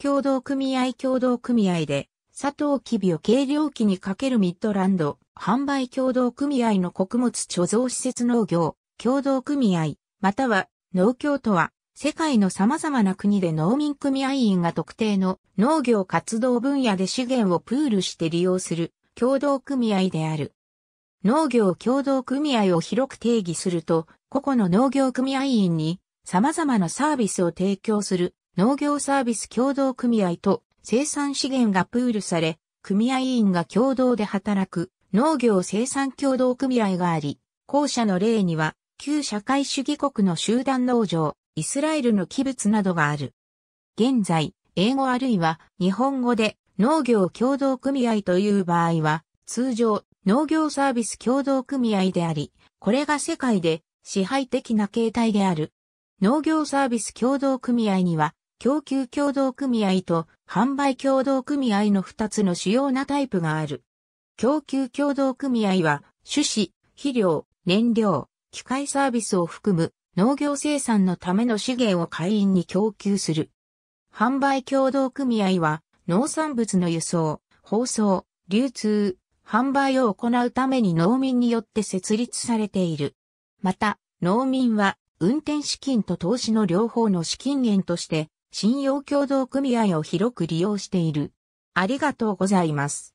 協同組合協同組合で、佐藤機微を軽量機にかけるミッドランド、販売協同組合の穀物貯蔵施設農業、協同組合、または農協とは、世界の様々な国で農民組合員が特定の農業活動分野で資源をプールして利用する協同組合である。農業協同組合を広く定義すると、個々の農業組合員に様々なサービスを提供する農業サービス協同組合と生産資源がプールされ、組合員が共同で働く農業生産協同組合があり、後者の例には、旧社会主義国の集団農場、イスラエルの器物などがある。現在、英語あるいは日本語で農業協同組合という場合は、通常農業サービス協同組合であり、これが世界で支配的な形態である。農業サービス協同組合には供給協同組合と販売協同組合の2つの主要なタイプがある。供給協同組合は、種子、肥料、燃料、機械サービスを含む農業生産のための資源を会員に供給する。販売協同組合は、農産物の輸送、包装、流通、販売を行うために農民によって設立されている。また、農民は運転資金と投資の両方の資金源として信用共同組合を広く利用している。ありがとうございます。